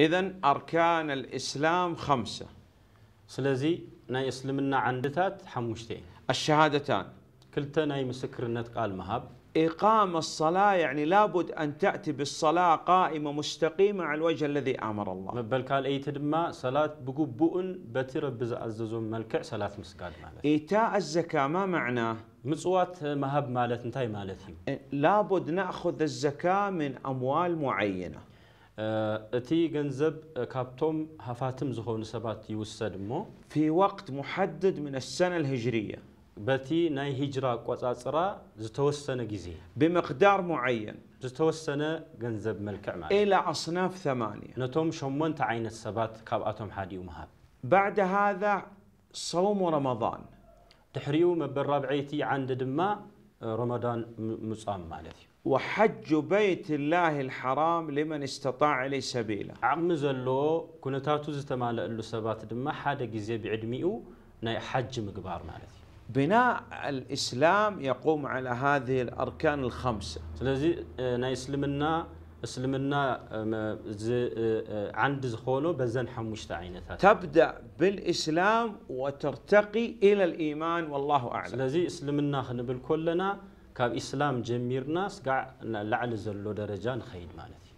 إذا أركان الإسلام خمسة سلازي ناي إسلامنا عندتات حموشتين الشهادتان كلتا ناي مسكرنات قال مهاب إقام الصلاة يعني لابد أن تأتي بالصلاة قائمة مستقيمة على الوجه الذي أمر الله مبل قال أي تدما صلاة بقبؤن بتر بزعززون ملكع صلاة مسكاد مالت إيتاء الزكاة ما معناه مصوات مهاب مالت انتهي مالت إيه، لابد نأخذ الزكاة من أموال معينة اتي جنزب كابتوم هفاتم زخون سبات يوسد مو في وقت محدد من السنة الهجرية باتي ناي هجرة قصاصرة زتوسنة جزية بمقدار معين زتوسنة جنزب ملك عمال إلى أصناف ثمانية نتوم شمون تعين السبات كاباتوم حادي ومهاب بعد هذا صوم رمضان تحريو مبر ربعيتي عند دما رمضان مصام مالتي وحج بيت الله الحرام لمن استطاع إليه سبيلا عقم زلو كنتاتو زتمالئ له سبات دما حدا غزي بعدميو ناي حج مقبار مالتي بناء الإسلام يقوم على هذه الأركان الخمسة سلزي آه، ناي سلمنا اسلمنا آه، عند زخولو بزن حمشت عينتها تبدأ بالإسلام وترتقي إلى الإيمان والله أعلم سلازي اسلمنا خنب الكلنا كاب إسلام جميرنا سقع لعل زلو درجان خيد مالتي